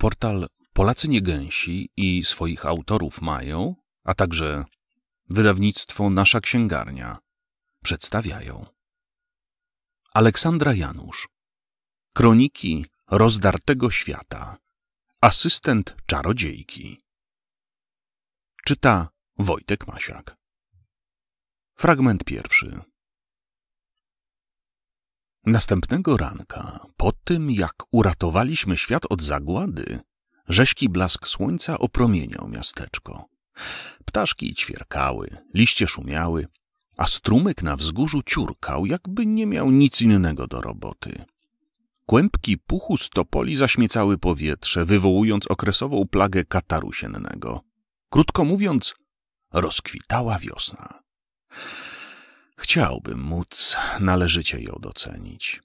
portal Polacy Niegęsi i swoich autorów mają, a także wydawnictwo Nasza Księgarnia przedstawiają. Aleksandra Janusz. Kroniki rozdartego świata. Asystent czarodziejki. Czyta Wojtek Masiak. Fragment pierwszy. Następnego ranka, po tym jak uratowaliśmy świat od zagłady, rześki blask słońca opromieniał miasteczko. Ptaszki ćwierkały, liście szumiały, a strumyk na wzgórzu ciurkał, jakby nie miał nic innego do roboty. Kłębki puchu z topoli zaśmiecały powietrze, wywołując okresową plagę kataru siennego. Krótko mówiąc, rozkwitała wiosna chciałbym móc należycie ją docenić.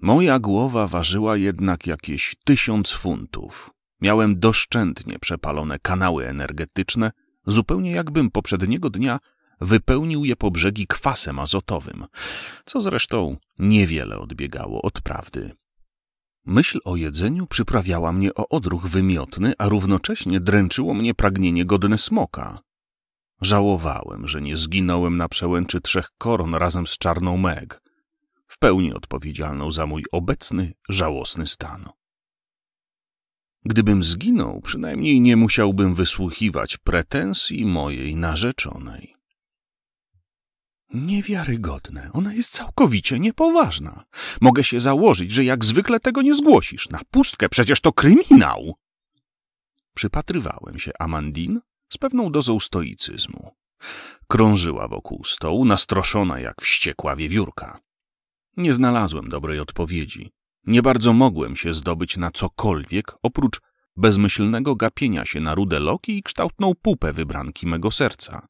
Moja głowa ważyła jednak jakieś tysiąc funtów. Miałem doszczętnie przepalone kanały energetyczne, zupełnie jakbym poprzedniego dnia wypełnił je po brzegi kwasem azotowym, co zresztą niewiele odbiegało od prawdy. Myśl o jedzeniu przyprawiała mnie o odruch wymiotny, a równocześnie dręczyło mnie pragnienie godne smoka. Żałowałem, że nie zginąłem na przełęczy trzech koron razem z czarną Meg, w pełni odpowiedzialną za mój obecny, żałosny stan. Gdybym zginął, przynajmniej nie musiałbym wysłuchiwać pretensji mojej narzeczonej. Niewiarygodne, ona jest całkowicie niepoważna. Mogę się założyć, że jak zwykle tego nie zgłosisz. Na pustkę, przecież to kryminał! Przypatrywałem się Amandin, z pewną dozą stoicyzmu. Krążyła wokół stołu, nastroszona jak wściekła wiewiórka. Nie znalazłem dobrej odpowiedzi. Nie bardzo mogłem się zdobyć na cokolwiek oprócz bezmyślnego gapienia się na rude loki i kształtną pupę wybranki mego serca.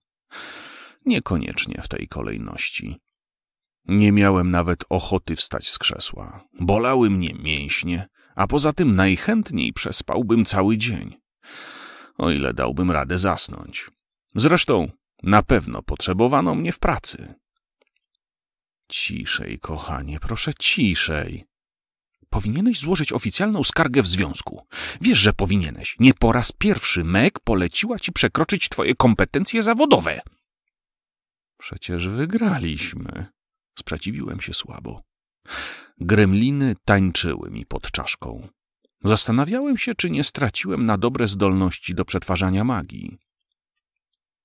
Niekoniecznie w tej kolejności. Nie miałem nawet ochoty wstać z krzesła. Bolały mnie mięśnie, a poza tym najchętniej przespałbym cały dzień o ile dałbym radę zasnąć. Zresztą na pewno potrzebowano mnie w pracy. Ciszej, kochanie, proszę ciszej. Powinieneś złożyć oficjalną skargę w związku. Wiesz, że powinieneś. Nie po raz pierwszy Meg poleciła ci przekroczyć twoje kompetencje zawodowe. Przecież wygraliśmy. Sprzeciwiłem się słabo. Gremliny tańczyły mi pod czaszką. Zastanawiałem się, czy nie straciłem na dobre zdolności do przetwarzania magii.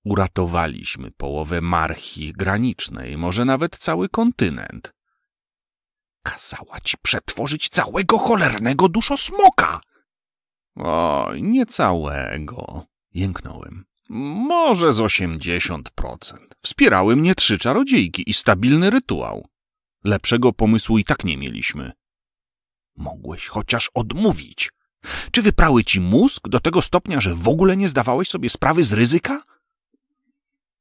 Uratowaliśmy połowę marchi granicznej, może nawet cały kontynent. Kazała ci przetworzyć całego cholernego duszosmoka! Oj, nie całego, jęknąłem. Może z osiemdziesiąt procent. Wspierały mnie trzy czarodziejki i stabilny rytuał. Lepszego pomysłu i tak nie mieliśmy. Mogłeś chociaż odmówić. Czy wyprały ci mózg do tego stopnia, że w ogóle nie zdawałeś sobie sprawy z ryzyka?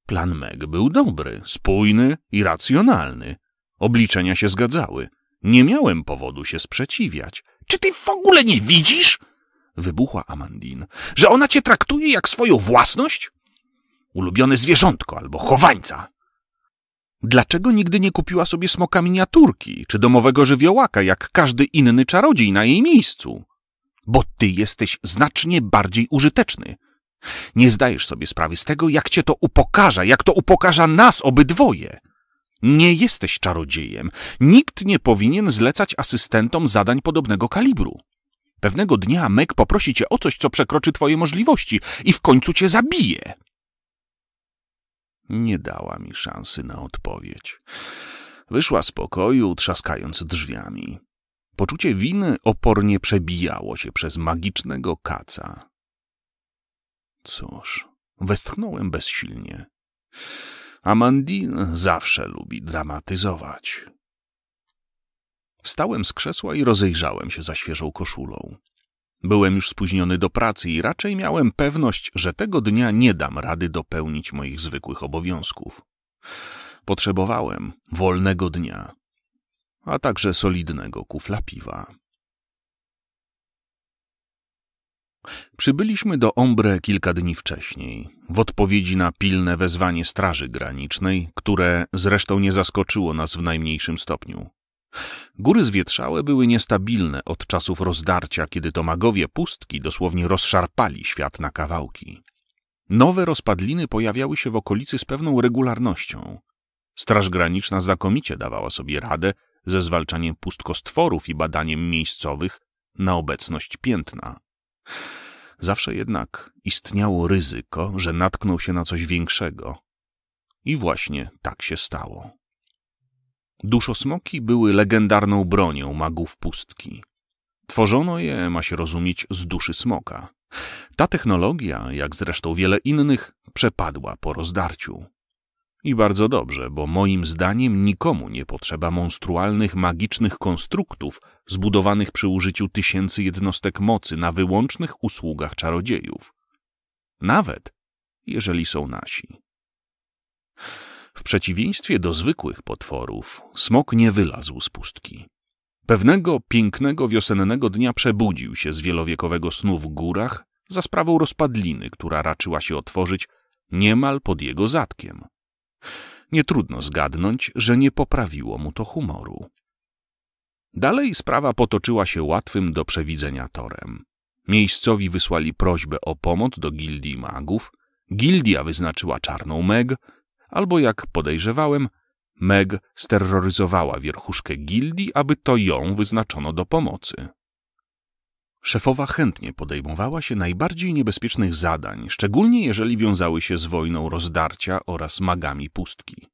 Plan Meg był dobry, spójny i racjonalny. Obliczenia się zgadzały. Nie miałem powodu się sprzeciwiać. Czy ty w ogóle nie widzisz? Wybuchła Amandin. Że ona cię traktuje jak swoją własność? Ulubione zwierzątko albo chowańca. Dlaczego nigdy nie kupiła sobie smoka miniaturki czy domowego żywiołaka, jak każdy inny czarodziej na jej miejscu? Bo ty jesteś znacznie bardziej użyteczny. Nie zdajesz sobie sprawy z tego, jak cię to upokarza, jak to upokarza nas obydwoje. Nie jesteś czarodziejem. Nikt nie powinien zlecać asystentom zadań podobnego kalibru. Pewnego dnia Meg poprosi cię o coś, co przekroczy twoje możliwości i w końcu cię zabije. Nie dała mi szansy na odpowiedź. Wyszła z pokoju, trzaskając drzwiami. Poczucie winy opornie przebijało się przez magicznego kaca. Cóż, westchnąłem bezsilnie. Amandine zawsze lubi dramatyzować. Wstałem z krzesła i rozejrzałem się za świeżą koszulą. Byłem już spóźniony do pracy i raczej miałem pewność, że tego dnia nie dam rady dopełnić moich zwykłych obowiązków. Potrzebowałem wolnego dnia, a także solidnego kufla piwa. Przybyliśmy do Ombre kilka dni wcześniej, w odpowiedzi na pilne wezwanie Straży Granicznej, które zresztą nie zaskoczyło nas w najmniejszym stopniu. Góry zwietrzałe były niestabilne od czasów rozdarcia, kiedy to magowie pustki dosłownie rozszarpali świat na kawałki. Nowe rozpadliny pojawiały się w okolicy z pewną regularnością. Straż Graniczna znakomicie dawała sobie radę ze zwalczaniem pustkostworów i badaniem miejscowych na obecność piętna. Zawsze jednak istniało ryzyko, że natknął się na coś większego. I właśnie tak się stało. Duszosmoki były legendarną bronią magów pustki. Tworzono je, ma się rozumieć, z duszy smoka. Ta technologia, jak zresztą wiele innych, przepadła po rozdarciu. I bardzo dobrze, bo moim zdaniem nikomu nie potrzeba monstrualnych, magicznych konstruktów zbudowanych przy użyciu tysięcy jednostek mocy na wyłącznych usługach czarodziejów. Nawet jeżeli są nasi. W przeciwieństwie do zwykłych potworów, smok nie wylazł z pustki. Pewnego pięknego wiosennego dnia przebudził się z wielowiekowego snu w górach za sprawą rozpadliny, która raczyła się otworzyć niemal pod jego zadkiem. Nietrudno zgadnąć, że nie poprawiło mu to humoru. Dalej sprawa potoczyła się łatwym do przewidzenia torem. Miejscowi wysłali prośbę o pomoc do gildii magów, gildia wyznaczyła czarną meg, albo jak podejrzewałem, Meg sterroryzowała wierchuszkę gildii, aby to ją wyznaczono do pomocy. Szefowa chętnie podejmowała się najbardziej niebezpiecznych zadań, szczególnie jeżeli wiązały się z wojną rozdarcia oraz magami pustki.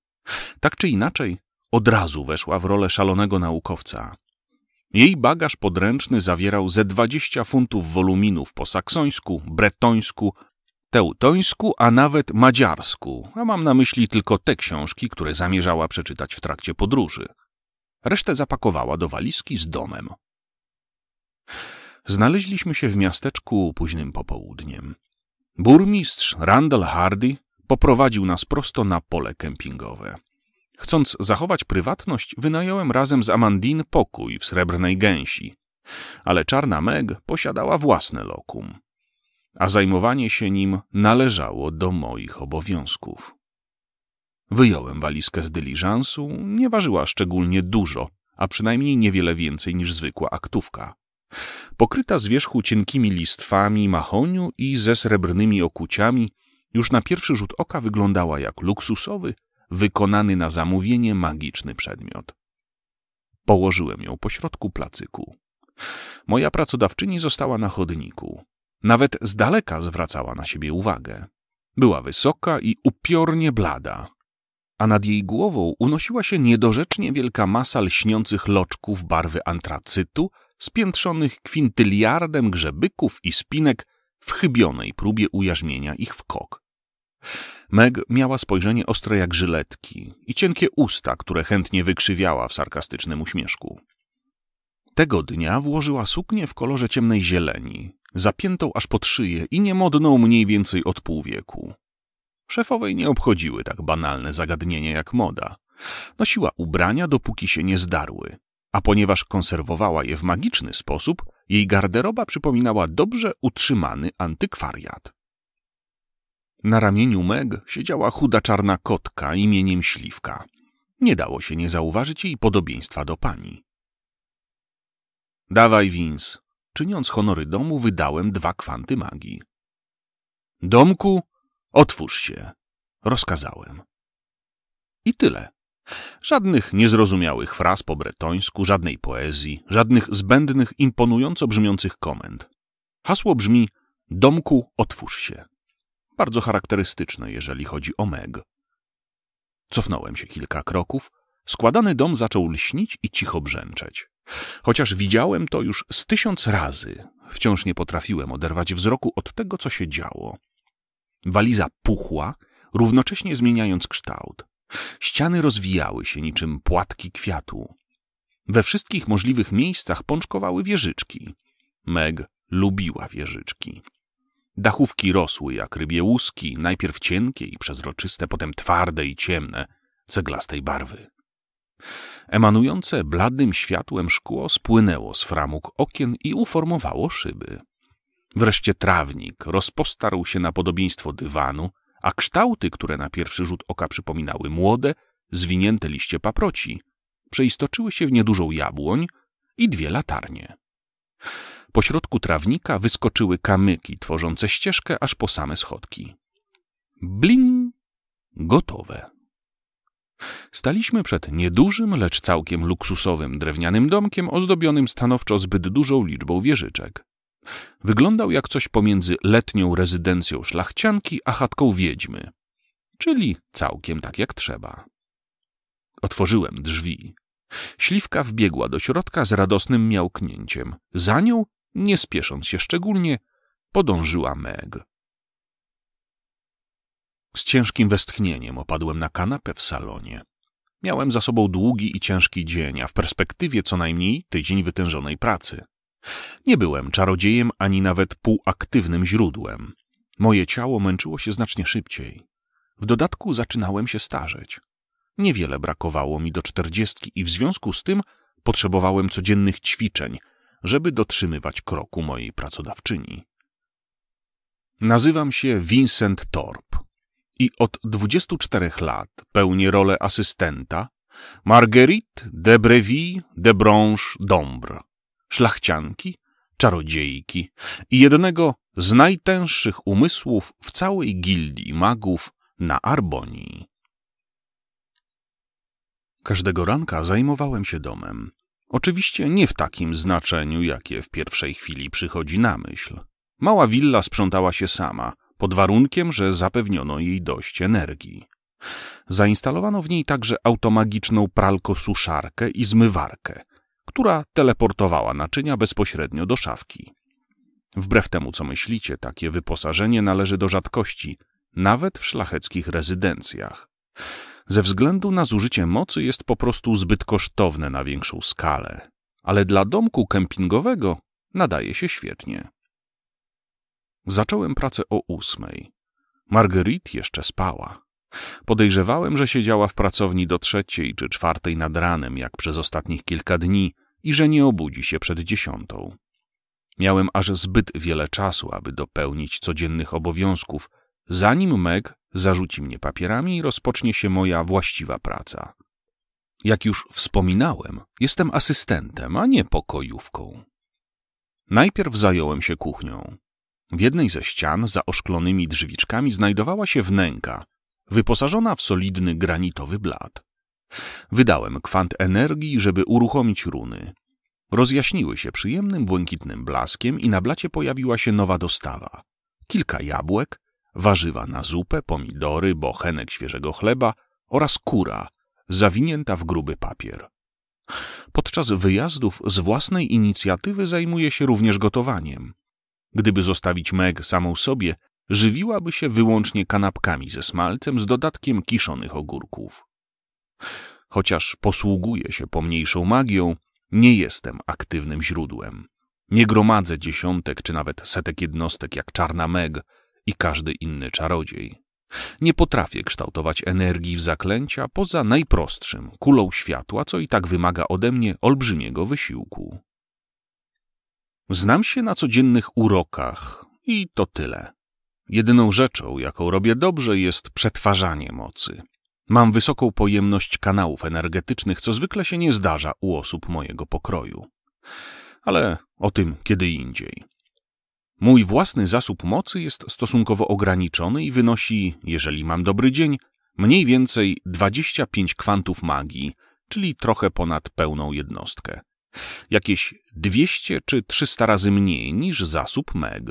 Tak czy inaczej, od razu weszła w rolę szalonego naukowca. Jej bagaż podręczny zawierał ze dwadzieścia funtów woluminów po saksońsku, bretońsku teutońsku, a nawet madziarsku, a mam na myśli tylko te książki, które zamierzała przeczytać w trakcie podróży. Resztę zapakowała do walizki z domem. Znaleźliśmy się w miasteczku późnym popołudniem. Burmistrz Randall Hardy poprowadził nas prosto na pole kempingowe. Chcąc zachować prywatność, wynająłem razem z Amandine pokój w Srebrnej Gęsi, ale czarna Meg posiadała własne lokum a zajmowanie się nim należało do moich obowiązków. Wyjąłem walizkę z dyliżansu, nie ważyła szczególnie dużo, a przynajmniej niewiele więcej niż zwykła aktówka. Pokryta z wierzchu cienkimi listwami mahoniu i ze srebrnymi okuciami, już na pierwszy rzut oka wyglądała jak luksusowy, wykonany na zamówienie magiczny przedmiot. Położyłem ją pośrodku placyku. Moja pracodawczyni została na chodniku. Nawet z daleka zwracała na siebie uwagę. Była wysoka i upiornie blada, a nad jej głową unosiła się niedorzecznie wielka masa lśniących loczków barwy antracytu, spiętrzonych kwintyliardem grzebyków i spinek w chybionej próbie ujarzmienia ich w kok. Meg miała spojrzenie ostre jak żyletki i cienkie usta, które chętnie wykrzywiała w sarkastycznym uśmieszku. Tego dnia włożyła suknię w kolorze ciemnej zieleni, zapiętą aż pod szyję i niemodną mniej więcej od pół wieku. Szefowej nie obchodziły tak banalne zagadnienia jak moda. Nosiła ubrania, dopóki się nie zdarły, a ponieważ konserwowała je w magiczny sposób, jej garderoba przypominała dobrze utrzymany antykwariat. Na ramieniu Meg siedziała chuda czarna kotka imieniem Śliwka. Nie dało się nie zauważyć jej podobieństwa do pani. Dawaj, Wins. Czyniąc honory domu, wydałem dwa kwanty magii. Domku, otwórz się. Rozkazałem. I tyle. Żadnych niezrozumiałych fraz po bretońsku, żadnej poezji, żadnych zbędnych, imponująco brzmiących komend. Hasło brzmi Domku, otwórz się. Bardzo charakterystyczne, jeżeli chodzi o Meg. Cofnąłem się kilka kroków. Składany dom zaczął lśnić i cicho brzęczeć. Chociaż widziałem to już z tysiąc razy, wciąż nie potrafiłem oderwać wzroku od tego, co się działo. Waliza puchła, równocześnie zmieniając kształt. Ściany rozwijały się niczym płatki kwiatu. We wszystkich możliwych miejscach pączkowały wieżyczki. Meg lubiła wieżyczki. Dachówki rosły jak rybie łuski, najpierw cienkie i przezroczyste, potem twarde i ciemne, ceglastej barwy. Emanujące bladym światłem szkło spłynęło z framug okien i uformowało szyby. Wreszcie trawnik rozpostarł się na podobieństwo dywanu, a kształty, które na pierwszy rzut oka przypominały młode, zwinięte liście paproci, przeistoczyły się w niedużą jabłoń i dwie latarnie. Pośrodku trawnika wyskoczyły kamyki, tworzące ścieżkę aż po same schodki. Bling! Gotowe. Staliśmy przed niedużym, lecz całkiem luksusowym drewnianym domkiem ozdobionym stanowczo zbyt dużą liczbą wieżyczek. Wyglądał jak coś pomiędzy letnią rezydencją szlachcianki a chatką wiedźmy, czyli całkiem tak jak trzeba. Otworzyłem drzwi. Śliwka wbiegła do środka z radosnym miałknięciem. Za nią, nie spiesząc się szczególnie, podążyła Meg. Z ciężkim westchnieniem opadłem na kanapę w salonie. Miałem za sobą długi i ciężki dzień, a w perspektywie co najmniej tydzień wytężonej pracy. Nie byłem czarodziejem ani nawet półaktywnym źródłem. Moje ciało męczyło się znacznie szybciej. W dodatku zaczynałem się starzeć. Niewiele brakowało mi do czterdziestki i w związku z tym potrzebowałem codziennych ćwiczeń, żeby dotrzymywać kroku mojej pracodawczyni. Nazywam się Vincent Torp i od 24 lat pełni rolę asystenta Marguerite de Breville de Branche d'Ombre, szlachcianki, czarodziejki i jednego z najtęższych umysłów w całej gildii magów na Arbonii. Każdego ranka zajmowałem się domem. Oczywiście nie w takim znaczeniu, jakie w pierwszej chwili przychodzi na myśl. Mała willa sprzątała się sama – pod warunkiem, że zapewniono jej dość energii. Zainstalowano w niej także automagiczną pralko-suszarkę i zmywarkę, która teleportowała naczynia bezpośrednio do szafki. Wbrew temu, co myślicie, takie wyposażenie należy do rzadkości, nawet w szlacheckich rezydencjach. Ze względu na zużycie mocy jest po prostu zbyt kosztowne na większą skalę, ale dla domku kempingowego nadaje się świetnie. Zacząłem pracę o ósmej. Marguerite jeszcze spała. Podejrzewałem, że siedziała w pracowni do trzeciej czy czwartej nad ranem, jak przez ostatnich kilka dni, i że nie obudzi się przed dziesiątą. Miałem aż zbyt wiele czasu, aby dopełnić codziennych obowiązków, zanim Meg zarzuci mnie papierami i rozpocznie się moja właściwa praca. Jak już wspominałem, jestem asystentem, a nie pokojówką. Najpierw zająłem się kuchnią. W jednej ze ścian, za oszklonymi drzwiczkami, znajdowała się wnęka, wyposażona w solidny granitowy blat. Wydałem kwant energii, żeby uruchomić runy. Rozjaśniły się przyjemnym błękitnym blaskiem i na blacie pojawiła się nowa dostawa. Kilka jabłek, warzywa na zupę, pomidory, bochenek świeżego chleba oraz kura, zawinięta w gruby papier. Podczas wyjazdów z własnej inicjatywy zajmuje się również gotowaniem. Gdyby zostawić Meg samą sobie, żywiłaby się wyłącznie kanapkami ze smalcem z dodatkiem kiszonych ogórków. Chociaż posługuję się pomniejszą magią, nie jestem aktywnym źródłem. Nie gromadzę dziesiątek czy nawet setek jednostek jak czarna Meg i każdy inny czarodziej. Nie potrafię kształtować energii w zaklęcia poza najprostszym, kulą światła, co i tak wymaga ode mnie olbrzymiego wysiłku. Znam się na codziennych urokach i to tyle. Jedyną rzeczą, jaką robię dobrze, jest przetwarzanie mocy. Mam wysoką pojemność kanałów energetycznych, co zwykle się nie zdarza u osób mojego pokroju. Ale o tym kiedy indziej. Mój własny zasób mocy jest stosunkowo ograniczony i wynosi, jeżeli mam dobry dzień, mniej więcej 25 kwantów magii, czyli trochę ponad pełną jednostkę jakieś 200 czy 300 razy mniej niż zasób meg.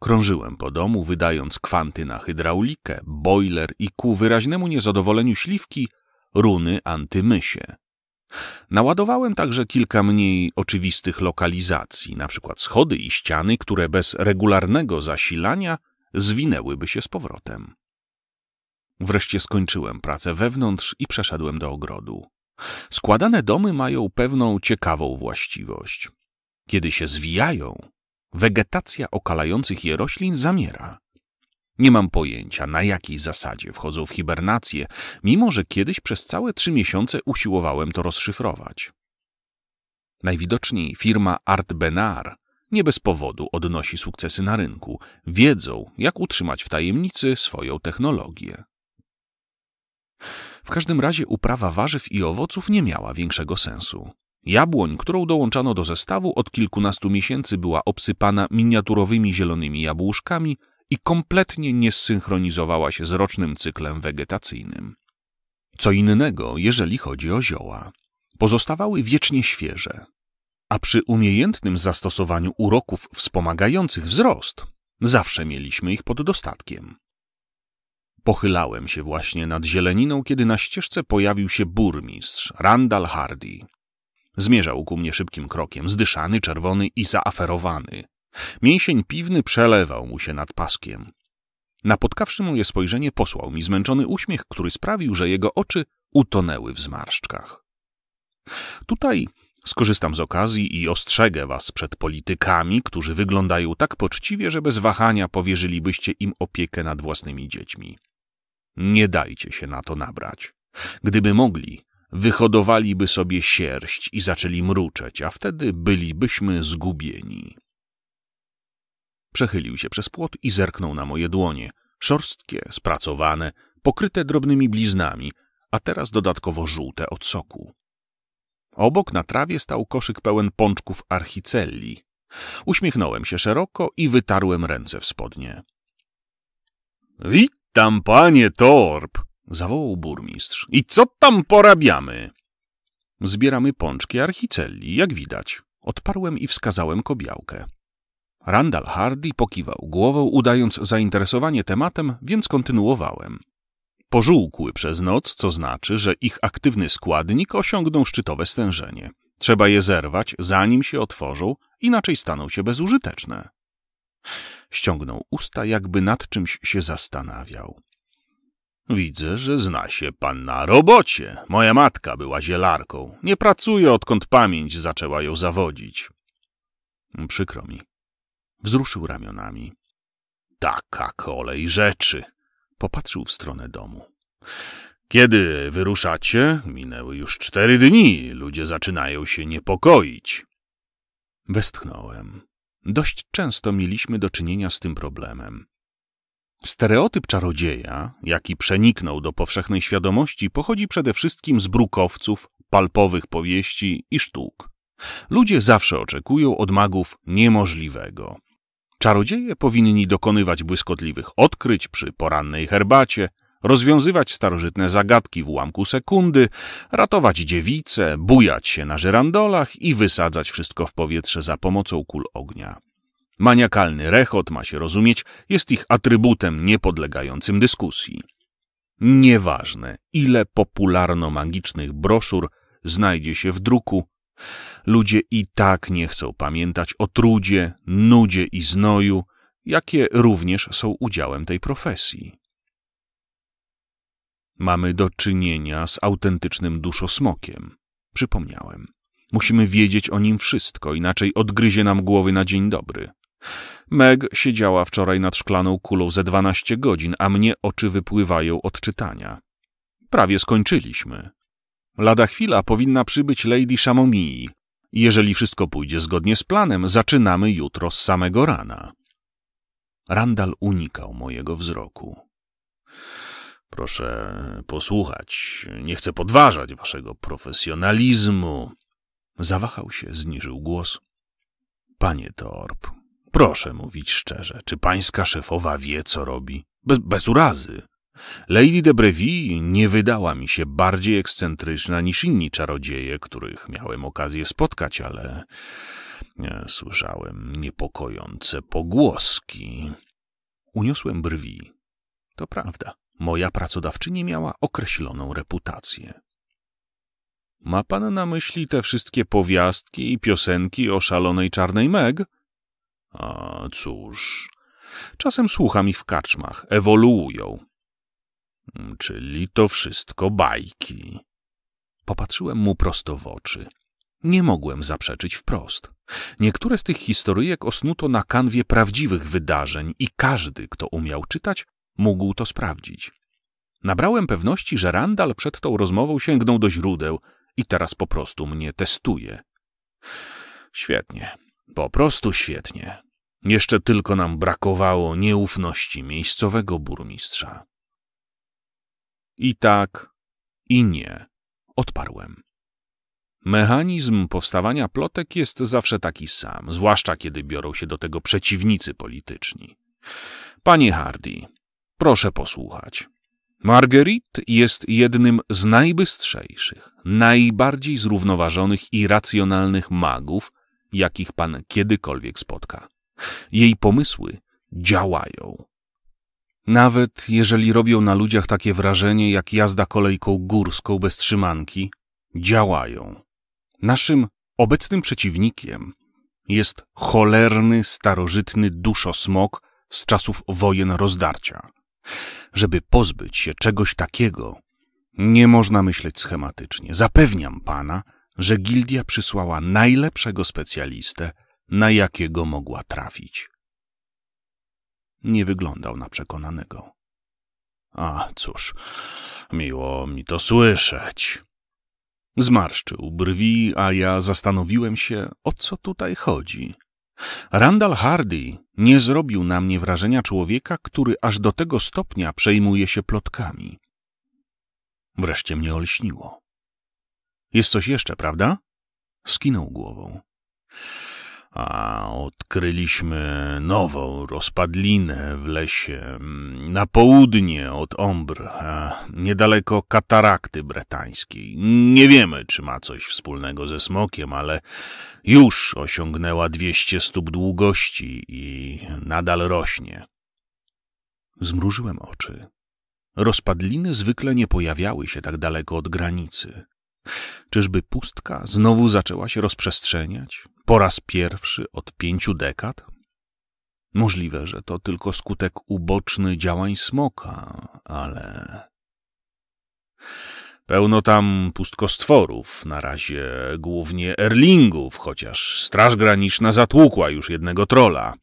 Krążyłem po domu, wydając kwanty na hydraulikę, boiler i ku wyraźnemu niezadowoleniu śliwki runy antymysie. Naładowałem także kilka mniej oczywistych lokalizacji, np. schody i ściany, które bez regularnego zasilania zwinęłyby się z powrotem. Wreszcie skończyłem pracę wewnątrz i przeszedłem do ogrodu. Składane domy mają pewną ciekawą właściwość. Kiedy się zwijają, wegetacja okalających je roślin zamiera. Nie mam pojęcia, na jakiej zasadzie wchodzą w hibernację, mimo że kiedyś przez całe trzy miesiące usiłowałem to rozszyfrować. Najwidoczniej firma Art Benar nie bez powodu odnosi sukcesy na rynku. Wiedzą, jak utrzymać w tajemnicy swoją technologię. W każdym razie uprawa warzyw i owoców nie miała większego sensu. Jabłoń, którą dołączano do zestawu, od kilkunastu miesięcy była obsypana miniaturowymi zielonymi jabłuszkami i kompletnie nie zsynchronizowała się z rocznym cyklem wegetacyjnym. Co innego, jeżeli chodzi o zioła. Pozostawały wiecznie świeże, a przy umiejętnym zastosowaniu uroków wspomagających wzrost zawsze mieliśmy ich pod dostatkiem. Pochylałem się właśnie nad zieleniną, kiedy na ścieżce pojawił się burmistrz, Randall Hardy. Zmierzał ku mnie szybkim krokiem, zdyszany, czerwony i zaaferowany. Mięsień piwny przelewał mu się nad paskiem. Napotkawszy moje spojrzenie, posłał mi zmęczony uśmiech, który sprawił, że jego oczy utonęły w zmarszczkach. Tutaj skorzystam z okazji i ostrzegę was przed politykami, którzy wyglądają tak poczciwie, że bez wahania powierzylibyście im opiekę nad własnymi dziećmi. Nie dajcie się na to nabrać. Gdyby mogli, wyhodowaliby sobie sierść i zaczęli mruczeć, a wtedy bylibyśmy zgubieni. Przechylił się przez płot i zerknął na moje dłonie, szorstkie, spracowane, pokryte drobnymi bliznami, a teraz dodatkowo żółte od soku. Obok na trawie stał koszyk pełen pączków archicelli. Uśmiechnąłem się szeroko i wytarłem ręce w spodnie. Witam, panie Torp! zawołał burmistrz. I co tam porabiamy? Zbieramy pączki archicelli, jak widać. Odparłem i wskazałem kobiałkę. Randall Hardy pokiwał głową, udając zainteresowanie tematem, więc kontynuowałem. Pożółkły przez noc, co znaczy, że ich aktywny składnik osiągnął szczytowe stężenie. Trzeba je zerwać, zanim się otworzą, inaczej staną się bezużyteczne. Ściągnął usta, jakby nad czymś się zastanawiał. Widzę, że zna się pan na robocie. Moja matka była zielarką. Nie pracuje, odkąd pamięć zaczęła ją zawodzić. Przykro mi. Wzruszył ramionami. Taka kolej rzeczy. Popatrzył w stronę domu. Kiedy wyruszacie? Minęły już cztery dni. Ludzie zaczynają się niepokoić. Westchnąłem. Dość często mieliśmy do czynienia z tym problemem. Stereotyp czarodzieja, jaki przeniknął do powszechnej świadomości, pochodzi przede wszystkim z brukowców, palpowych powieści i sztuk. Ludzie zawsze oczekują od magów niemożliwego. Czarodzieje powinni dokonywać błyskotliwych odkryć przy porannej herbacie, rozwiązywać starożytne zagadki w ułamku sekundy, ratować dziewice, bujać się na żyrandolach i wysadzać wszystko w powietrze za pomocą kul ognia. Maniakalny rechot, ma się rozumieć, jest ich atrybutem niepodlegającym dyskusji. Nieważne, ile popularno-magicznych broszur znajdzie się w druku, ludzie i tak nie chcą pamiętać o trudzie, nudzie i znoju, jakie również są udziałem tej profesji. Mamy do czynienia z autentycznym duszosmokiem. Przypomniałem. Musimy wiedzieć o nim wszystko, inaczej odgryzie nam głowy na dzień dobry. Meg siedziała wczoraj nad szklaną kulą ze 12 godzin, a mnie oczy wypływają od czytania. Prawie skończyliśmy. Lada chwila powinna przybyć Lady Chamomii. Jeżeli wszystko pójdzie zgodnie z planem, zaczynamy jutro z samego rana. Randall unikał mojego wzroku. Proszę posłuchać, nie chcę podważać waszego profesjonalizmu. Zawahał się, zniżył głos. Panie Torp, proszę mówić szczerze, czy pańska szefowa wie, co robi? Bez, bez urazy. Lady de Breville nie wydała mi się bardziej ekscentryczna niż inni czarodzieje, których miałem okazję spotkać, ale nie, słyszałem niepokojące pogłoski. Uniosłem brwi. To prawda. Moja pracodawczyni miała określoną reputację. Ma pan na myśli te wszystkie powiastki i piosenki o szalonej czarnej Meg? A cóż, czasem słucham ich w kaczmach, ewoluują. Mm, czyli to wszystko bajki. Popatrzyłem mu prosto w oczy. Nie mogłem zaprzeczyć wprost. Niektóre z tych historyjek osnuto na kanwie prawdziwych wydarzeń i każdy, kto umiał czytać, mógł to sprawdzić. Nabrałem pewności, że Randall przed tą rozmową sięgnął do źródeł i teraz po prostu mnie testuje. Świetnie. Po prostu świetnie. Jeszcze tylko nam brakowało nieufności miejscowego burmistrza. I tak, i nie, odparłem. Mechanizm powstawania plotek jest zawsze taki sam, zwłaszcza kiedy biorą się do tego przeciwnicy polityczni. Panie Hardy, Proszę posłuchać. Marguerite jest jednym z najbystrzejszych, najbardziej zrównoważonych i racjonalnych magów, jakich pan kiedykolwiek spotka. Jej pomysły działają. Nawet jeżeli robią na ludziach takie wrażenie jak jazda kolejką górską bez trzymanki, działają. Naszym obecnym przeciwnikiem jest cholerny, starożytny duszosmok z czasów wojen rozdarcia. Żeby pozbyć się czegoś takiego, nie można myśleć schematycznie. Zapewniam pana, że gildia przysłała najlepszego specjalistę, na jakiego mogła trafić. Nie wyglądał na przekonanego. A cóż, miło mi to słyszeć. Zmarszczył brwi, a ja zastanowiłem się, o co tutaj chodzi. Randall Hardy nie zrobił na mnie wrażenia człowieka, który aż do tego stopnia przejmuje się plotkami. Wreszcie mnie olśniło. Jest coś jeszcze, prawda? Skinął głową a odkryliśmy nową rozpadlinę w lesie mm, na południe od Ombr, niedaleko katarakty bretańskiej. Nie wiemy, czy ma coś wspólnego ze smokiem, ale już osiągnęła 200 stóp długości i nadal rośnie. Zmrużyłem oczy. Rozpadliny zwykle nie pojawiały się tak daleko od granicy. Czyżby pustka znowu zaczęła się rozprzestrzeniać? po raz pierwszy od pięciu dekad? Możliwe, że to tylko skutek uboczny działań smoka, ale. Pełno tam pustkostworów, na razie głównie erlingów, chociaż Straż Graniczna zatłukła już jednego trola,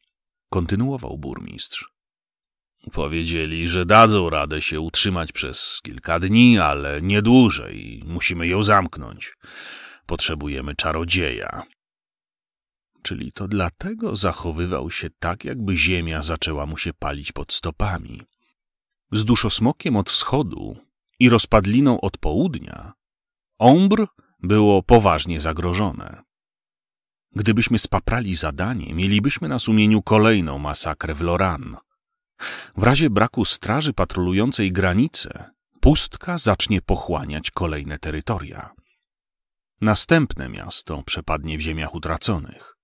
kontynuował burmistrz. Powiedzieli, że dadzą radę się utrzymać przez kilka dni, ale nie dłużej. Musimy ją zamknąć. Potrzebujemy czarodzieja czyli to dlatego zachowywał się tak, jakby ziemia zaczęła mu się palić pod stopami. Z duszosmokiem od wschodu i rozpadliną od południa Ombr było poważnie zagrożone. Gdybyśmy spaprali zadanie, mielibyśmy na sumieniu kolejną masakrę w Loran. W razie braku straży patrolującej granice, pustka zacznie pochłaniać kolejne terytoria. Następne miasto przepadnie w ziemiach utraconych.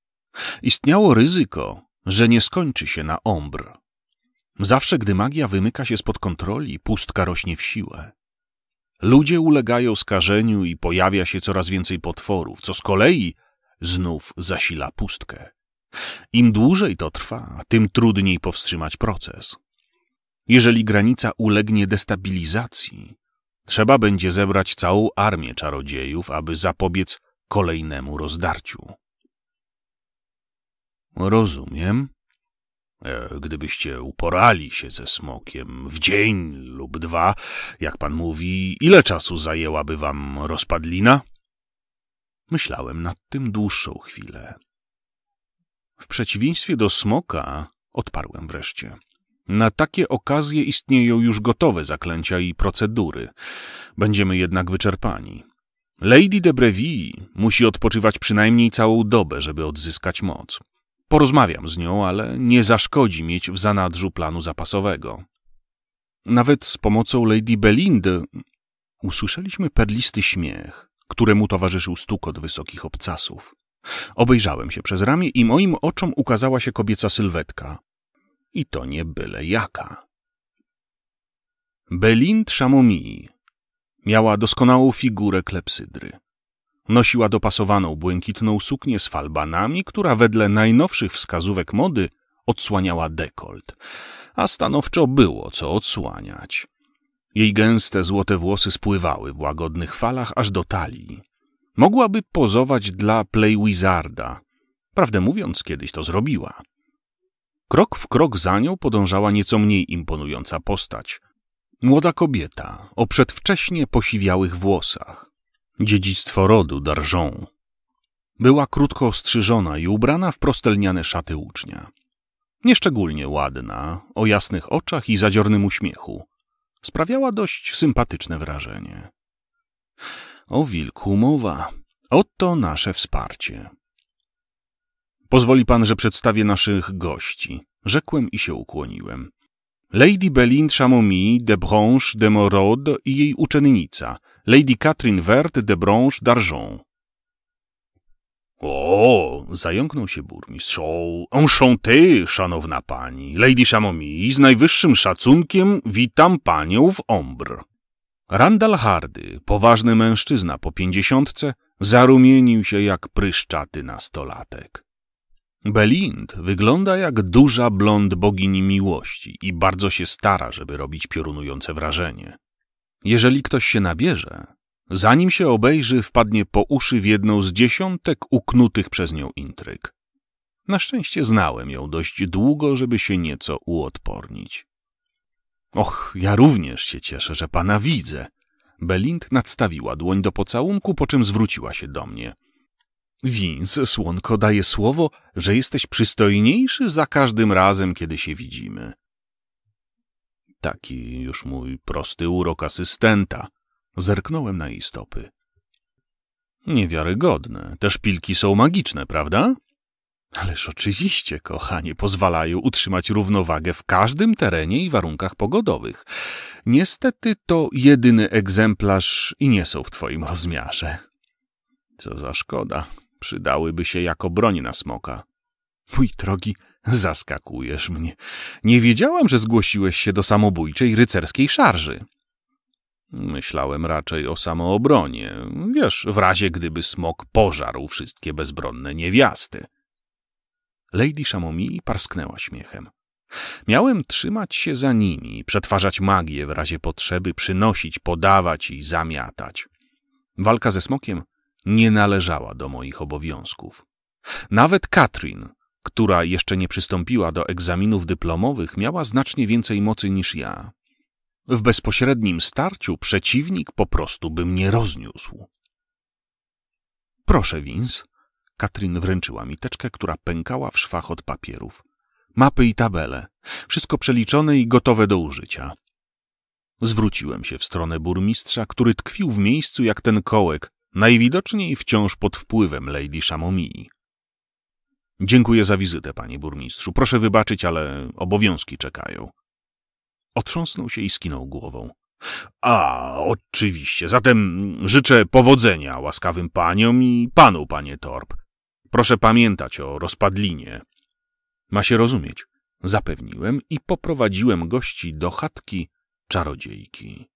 Istniało ryzyko, że nie skończy się na ombr. Zawsze, gdy magia wymyka się spod kontroli, pustka rośnie w siłę. Ludzie ulegają skażeniu i pojawia się coraz więcej potworów, co z kolei znów zasila pustkę. Im dłużej to trwa, tym trudniej powstrzymać proces. Jeżeli granica ulegnie destabilizacji, trzeba będzie zebrać całą armię czarodziejów, aby zapobiec kolejnemu rozdarciu. Rozumiem. E, gdybyście uporali się ze smokiem w dzień lub dwa, jak pan mówi, ile czasu zajęłaby wam rozpadlina? Myślałem nad tym dłuższą chwilę. W przeciwieństwie do smoka, odparłem wreszcie. Na takie okazje istnieją już gotowe zaklęcia i procedury. Będziemy jednak wyczerpani. Lady de Breville musi odpoczywać przynajmniej całą dobę, żeby odzyskać moc. Porozmawiam z nią, ale nie zaszkodzi mieć w zanadrzu planu zapasowego. Nawet z pomocą Lady Belindy usłyszeliśmy perlisty śmiech, któremu towarzyszył stukot wysokich obcasów. Obejrzałem się przez ramię i moim oczom ukazała się kobieca sylwetka. I to nie byle jaka. Belind Chamonix miała doskonałą figurę klepsydry. Nosiła dopasowaną błękitną suknię z falbanami, która wedle najnowszych wskazówek mody odsłaniała dekolt, a stanowczo było co odsłaniać. Jej gęste złote włosy spływały w łagodnych falach aż do talii. Mogłaby pozować dla Play Wizarda. Prawdę mówiąc, kiedyś to zrobiła. Krok w krok za nią podążała nieco mniej imponująca postać. Młoda kobieta o przedwcześnie posiwiałych włosach, Dziedzictwo rodu Darżą. Była krótko ostrzyżona i ubrana w prostelniane szaty ucznia. Nieszczególnie ładna, o jasnych oczach i zadziornym uśmiechu. Sprawiała dość sympatyczne wrażenie. O wilku mowa. Oto nasze wsparcie. Pozwoli pan, że przedstawię naszych gości, rzekłem i się ukłoniłem. Lady Belin Chamomy de Branche de Morod i jej uczennica, Lady Catherine Vert de Branche d'Argent. O, zająknął się burmistrz. O, enchanté, szanowna pani. Lady Chamomy, z najwyższym szacunkiem witam panią w Ombre. Randall Hardy, poważny mężczyzna po pięćdziesiątce, zarumienił się jak pryszczaty nastolatek. Belind wygląda jak duża blond bogini miłości i bardzo się stara, żeby robić piorunujące wrażenie. Jeżeli ktoś się nabierze, zanim się obejrzy, wpadnie po uszy w jedną z dziesiątek uknutych przez nią intryg. Na szczęście znałem ją dość długo, żeby się nieco uodpornić. Och, ja również się cieszę, że pana widzę. Belind nadstawiła dłoń do pocałunku, po czym zwróciła się do mnie – więc słonko, daje słowo, że jesteś przystojniejszy za każdym razem, kiedy się widzimy. Taki już mój prosty urok asystenta. Zerknąłem na jej stopy. Niewiarygodne. Te szpilki są magiczne, prawda? Ależ oczywiście, kochanie, pozwalają utrzymać równowagę w każdym terenie i warunkach pogodowych. Niestety to jedyny egzemplarz i nie są w twoim rozmiarze. Co za szkoda. Przydałyby się jako broń na smoka. Mój drogi, zaskakujesz mnie. Nie wiedziałem, że zgłosiłeś się do samobójczej rycerskiej szarży. Myślałem raczej o samoobronie. Wiesz, w razie gdyby smok pożarł wszystkie bezbronne niewiasty. Lady Szamomi parsknęła śmiechem. Miałem trzymać się za nimi, przetwarzać magię w razie potrzeby, przynosić, podawać i zamiatać. Walka ze smokiem nie należała do moich obowiązków. Nawet Katrin, która jeszcze nie przystąpiła do egzaminów dyplomowych, miała znacznie więcej mocy niż ja. W bezpośrednim starciu przeciwnik po prostu by mnie rozniósł. Proszę, Wins. Katrin wręczyła mi teczkę, która pękała w szwach od papierów. Mapy i tabele. Wszystko przeliczone i gotowe do użycia. Zwróciłem się w stronę burmistrza, który tkwił w miejscu jak ten kołek, Najwidoczniej wciąż pod wpływem Lady Chamomii. Dziękuję za wizytę, panie burmistrzu. Proszę wybaczyć, ale obowiązki czekają. Otrząsnął się i skinął głową. A, oczywiście. Zatem życzę powodzenia łaskawym paniom i panu, panie Torp. Proszę pamiętać o rozpadlinie. Ma się rozumieć. Zapewniłem i poprowadziłem gości do chatki czarodziejki.